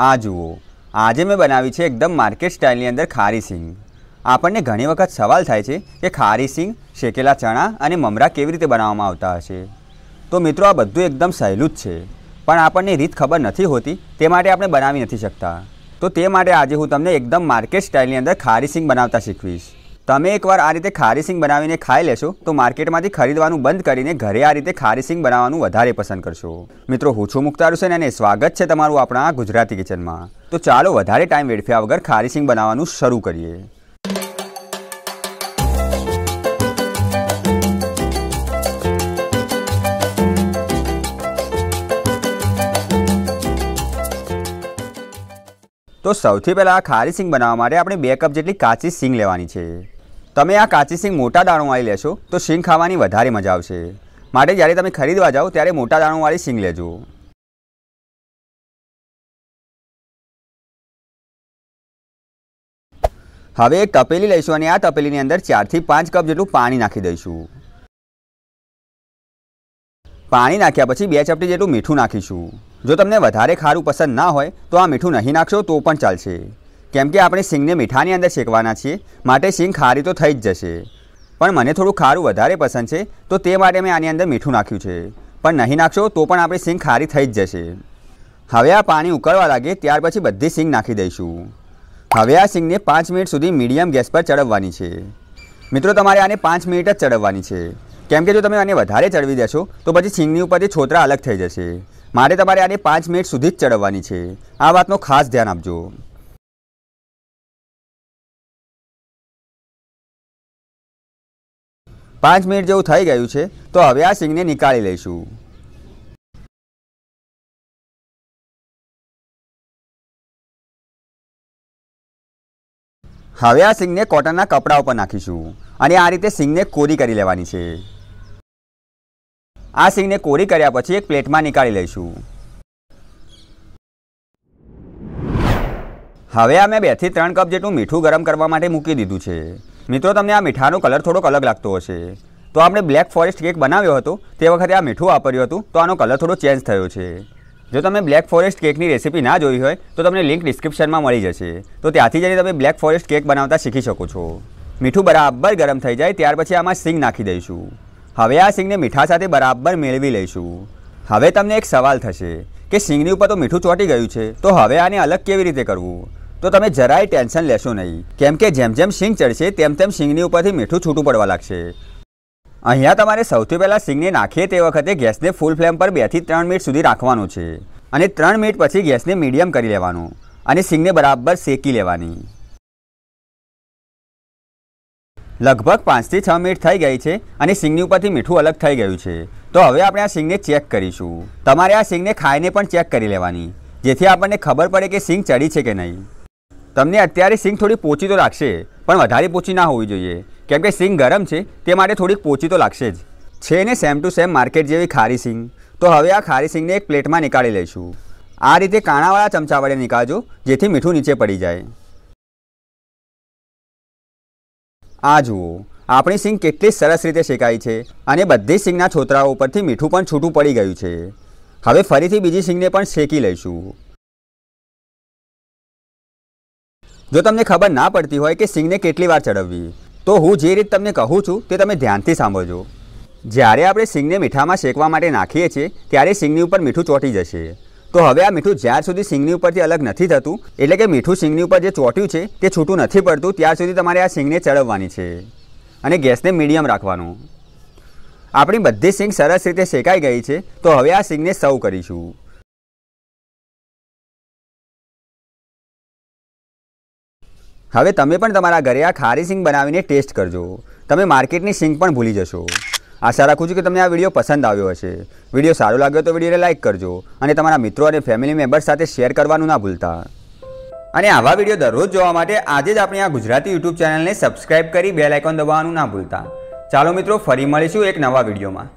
આ જુઓ આજે મેં બનાવી છે એકદમ માર્કેટ સ્ટાઇલની અંદર ખારી સિંગ આપણને ઘણી વખત સવાલ થાય છે કે ખારી સિંગ શેકેલા ચણા અને મમરા કેવી રીતે બનાવવામાં આવતા હશે તો મિત્રો આ બધું એકદમ સહેલું જ છે પણ આપણને રીત ખબર નથી હોતી તે માટે આપણે બનાવી નથી શકતા તો તે માટે આજે હું તમને એકદમ માર્કેટ સ્ટાઇલની અંદર ખારી સિંગ બનાવતા શીખવીશ તમે એકવાર આ રીતે ખારીસિંગ બનાવીને ખાઈ લેશો તો માર્કેટમાંથી ખરીદવાનું બંધ કરીને ઘરે આ રીતે ખારીસિંગ બનાવવાનું વધારે પસંદ કરશો મિત્રો હું છું મુખ્તાર હુસેન અને સ્વાગત છે તમારું આપણા ગુજરાતી કિચનમાં તો ચાલો વધારે ટાઈમ વેડફ્યા વગર ખારીસિંગ બનાવવાનું શરૂ કરીએ તો સૌથી પહેલાં ખારી સિંગ બનાવવા માટે આપણે બે કપ જેટલી કાચી સિંગ લેવાની છે તમે આ કાચી સિંગ મોટા દાણોવાળી લેશો તો સિંગ ખાવાની વધારે મજા આવશે માટે જ્યારે તમે ખરીદવા જાઓ ત્યારે મોટા દાણોવાળી સિંગ લેજો હવે એક તપેલી લઈશું અને આ તપેલીની અંદર ચારથી પાંચ કપ જેટલું પાણી નાખી દઈશું પાણી નાખ્યા પછી બે ચપટી જેટલું મીઠું નાખીશું જો તમને વધારે ખારું પસંદ ના હોય તો આ મીઠું નહીં નાખશો તો પણ ચાલશે કેમ કે આપણે સિંગને મીઠાની અંદર શેકવાના છીએ માટે સિંગ ખારી તો થઈ જ જશે પણ મને થોડું ખારું વધારે પસંદ છે તો તે માટે મેં આની અંદર મીઠું નાખ્યું છે પણ નહીં નાખશો તો પણ આપણી સિંગ ખારી થઈ જ જશે હવે આ પાણી ઉકળવા લાગે ત્યાર પછી બધી સિંગ નાખી દઈશું હવે આ સિંગને પાંચ મિનિટ સુધી મીડિયમ ગેસ પર ચડવવાની છે મિત્રો તમારે આને પાંચ મિનિટ જ ચડવવાની છે કેમ કે જો તમે આને વધારે ચડવી દેશો તો પછી સિંગની ઉપરથી છોતરા અલગ થઈ જશે મારે તમારે આને પાંચ મિનિટ સુધી જ ચડવવાની છે આ વાતનો ખાસ ધ્યાન આપજો પાંચ મિનિટ જેવું થઈ ગયું છે તો હવે આ સિંગને નીકાળી લઈશું હવે આ સિંગને કોટનના કપડા ઉપર નાખીશું અને આ રીતે સિંગને કોરી કરી લેવાની છે આ સિંગને કોરી કર્યા પછી એક પ્લેટમાં નીકાળી લઈશું હવે અમે મેં બેથી ત્રણ કપ જેટલું મીઠું ગરમ કરવા માટે મૂકી દીધું છે મિત્રો તમને આ મીઠાનો કલર થોડોક અલગ લાગતો હશે તો આપણે બ્લેક ફોરેસ્ટ કેક બનાવ્યો હતો તે વખતે આ મીઠું વાપર્યું હતું તો આનો કલર થોડો ચેન્જ થયો છે જો તમે બ્લેક ફોરેસ્ટ કેકની રેસીપી ના જોઈ હોય તો તમને લિંક ડિસ્ક્રિપ્શનમાં મળી જશે તો ત્યાંથી જઈને તમે બ્લેક ફોરેસ્ટ કેક બનાવતા શીખી શકો છો મીઠું બરાબર ગરમ થઈ જાય ત્યાર પછી આમાં સિંગ નાખી દઈશું હવે આ સિંગને મીઠા સાથે બરાબર મેળવી લઈશું હવે તમને એક સવાલ થશે કે સિંગની ઉપર તો મીઠું ચોંટી ગયું છે તો હવે આને અલગ કેવી રીતે કરવું તો તમે જરાય ટેન્શન લેશો નહીં કેમ કે જેમ જેમ સિંગ ચડશે તેમ તેમ સિંગની ઉપરથી મીઠું છૂટું પડવા લાગશે અહીંયા તમારે સૌથી પહેલાં સિંગને નાખીએ તે વખતે ગેસને ફૂલ ફ્લેમ પર બેથી ત્રણ મિનિટ સુધી રાખવાનું છે અને ત્રણ મિનિટ પછી ગેસને મીડિયમ કરી લેવાનું અને સિંગને બરાબર શેકી લેવાની લગભગ પાંચથી છ મિનિટ થઈ ગઈ છે અને સિંગની ઉપરથી મીઠું અલગ થઈ ગયું છે તો હવે આપણે આ સિંગને ચેક કરીશું તમારે આ સિંગને ખાઈને પણ ચેક કરી લેવાની જેથી આપણને ખબર પડે કે સિંગ ચડી છે કે નહીં તમને અત્યારે સિંગ થોડી પોચી તો લાગશે પણ વધારે પોચી ના હોવી જોઈએ કેમ કે સિંગ ગરમ છે તે માટે થોડીક પોચી તો લાગશે જ છે ને સેમ ટુ સેમ માર્કેટ જેવી ખારી સિંગ તો હવે આ ખારી સિંગને એક પ્લેટમાં નીકાળી લઈશું આ રીતે કાણાવાળા ચમચા વડે નીકાળજો જેથી મીઠું નીચે પડી જાય આ જુઓ આપણી સિંગ કેટલી સરસ રીતે શેકાઈ છે અને બધી સિંગના છોતરાઓ ઉપરથી મીઠું પણ છૂટું પડી ગયું છે હવે ફરીથી બીજી સિંગને પણ શેકી લઈશું જો તમને ખબર ના પડતી હોય કે સિંગને કેટલી વાર ચડવવી તો હું જે રીત તમને કહું છું તે તમે ધ્યાનથી સાંભળજો જ્યારે આપણે સિંગને મીઠામાં શેકવા માટે નાખીએ છીએ ત્યારે સિંગની ઉપર મીઠું ચોંટી જશે તો હવે આ મીઠું જ્યાં સુધી સિંગની ઉપરથી અલગ નથી થતું એટલે કે મીઠું સિંગની ઉપર જે ચોંટ્યું છે તે છૂટું નથી પડતું ત્યાં સુધી તમારે આ સિંગને ચડવવાની છે અને ગેસને મીડિયમ રાખવાનું આપણી બધી સિંગ સરસ રીતે શેકાઈ ગઈ છે તો હવે આ સિંગને સર્વ કરીશું હવે તમે પણ તમારા ઘરે આ ખારી સિંગ બનાવીને ટેસ્ટ કરજો તમે માર્કેટની સિંગ પણ ભૂલી જશો આશા રાખું છું કે તમને આ વિડીયો પસંદ આવ્યો હશે વિડીયો સારો લાગ્યો તો વિડીયોને લાઇક કરજો અને તમારા મિત્રો અને ફેમિલી મેમ્બર્સ સાથે શેર કરવાનું ના ભૂલતા અને આવા વિડીયો દરરોજ જોવા માટે આજે જ આપણે આ ગુજરાતી યુટ્યુબ ચેનલને સબસ્ક્રાઇબ કરી બેલ આઇકોન દબાવવાનું ના ભૂલતા ચાલો મિત્રો ફરી મળીશું એક નવા વિડીયોમાં